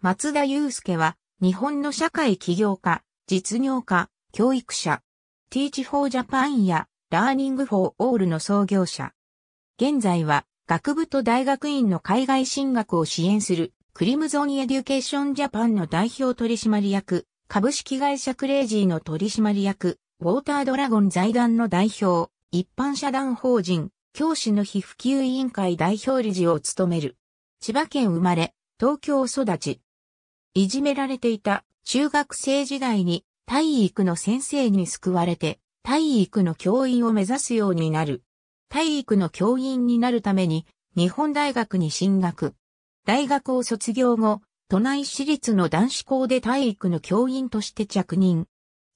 松田祐介は、日本の社会起業家、実業家、教育者、Teach for Japan や Learning for All の創業者。現在は、学部と大学院の海外進学を支援する、クリムゾンエデュケーションジャパンの代表取締役、株式会社クレイジーの取締役、ウォータードラゴン財団の代表、一般社団法人、教師の非普及委員会代表理事を務める。千葉県生まれ、東京育ち。いじめられていた中学生時代に体育の先生に救われて体育の教員を目指すようになる。体育の教員になるために日本大学に進学。大学を卒業後、都内私立の男子校で体育の教員として着任。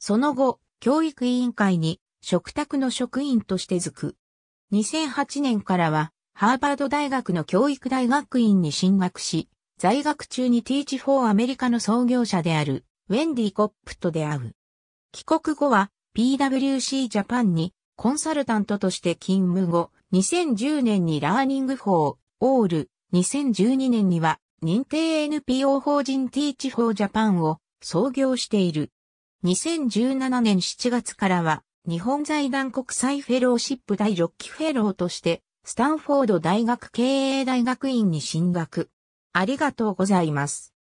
その後、教育委員会に食卓の職員として付く。2008年からは、ハーバード大学の教育大学院に進学し、在学中にティーチ・フォー・アメリカの創業者である、ウェンディ・コップと出会う。帰国後は、PWC ジャパンにコンサルタントとして勤務後、2010年にラーニング・フォー、オール、2012年には認定 NPO 法人ティーチ・フォー・ジャパンを創業している。2017年7月からは、日本財団国際フェローシップ第6期フェローとして、スタンフォード大学経営大学院に進学。ありがとうございます。